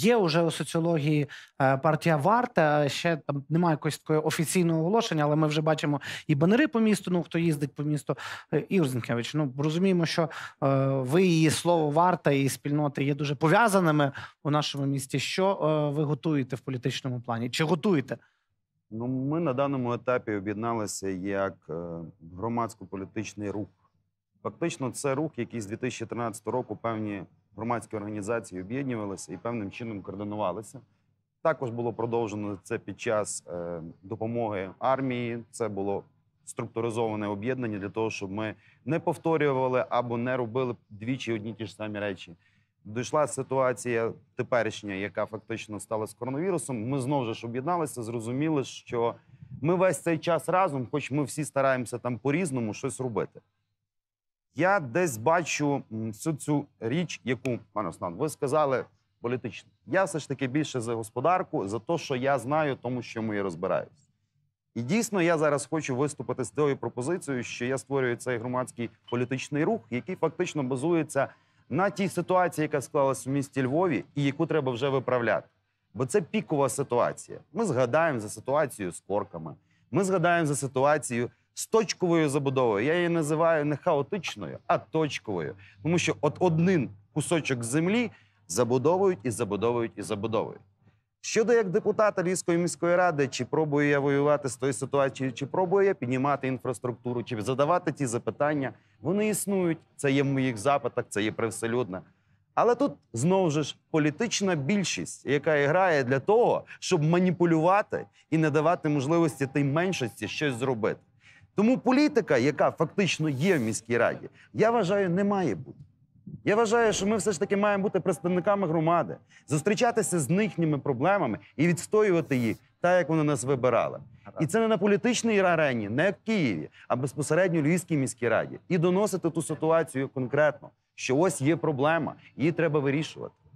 Є уже у соціології е, партія Варта. Ще там немає якогось такого офіційного оголошення, але ми вже бачимо і банери по місту. Ну хто їздить по місту, е, Ірзенкевич? Ну розуміємо, що е, ви її слово варта і спільноти є дуже пов'язаними у нашому місті. Що ви готуєте в політичному плані? Чи готуєте? Ну, ми на даному етапі об'єдналися як громадсько-політичний рух. Фактично, це рух, який з 2013 року певні громадські організації об'єднувалися і певним чином координувалися. Також було продовжено це під час е, допомоги армії. Це було структуризоване об'єднання для того, щоб ми не повторювали або не робили двічі одні ті ж самі речі. Дійшла ситуація теперішня, яка фактично стала з коронавірусом. Ми знову ж об'єдналися, зрозуміли, що ми весь цей час разом, хоч ми всі стараємося там по різному щось робити. Я десь бачу всю цю річ, яку пане Руслан, ви сказали політично. Я все ж таки більше за господарку, за те, що я знаю, тому що ми розбираюся. І дійсно я зараз хочу виступити з тією пропозицією, що я створюю цей громадський політичний рух, який фактично базується на тій ситуації, яка склалась в місті Львові, і яку треба вже виправляти. Бо це пікова ситуація. Ми згадаємо за ситуацію з корками. Ми згадаємо за ситуацію з точковою забудовою. Я її називаю не хаотичною, а точковою. Тому що от один кусочок землі забудовують і забудовують і забудовують. Щодо як депутата Львівської міської ради, чи пробую я воювати з тою ситуацією, чи пробую я піднімати інфраструктуру, чи задавати ті запитання, вони існують. Це є в моїх запитах, це є привселюдна. Але тут знову ж політична більшість, яка грає для того, щоб маніпулювати і не давати можливості тим меншості щось зробити. Тому політика, яка фактично є в міській раді, я вважаю, не має бути. Я вважаю, що ми все ж таки маємо бути представниками громади, зустрічатися з їхніми проблемами і відстоювати їх так, як вони нас вибирали. І це не на політичній арені, не в Києві, а безпосередньо в Львівській міській раді. І доносити ту ситуацію конкретно, що ось є проблема, її треба вирішувати.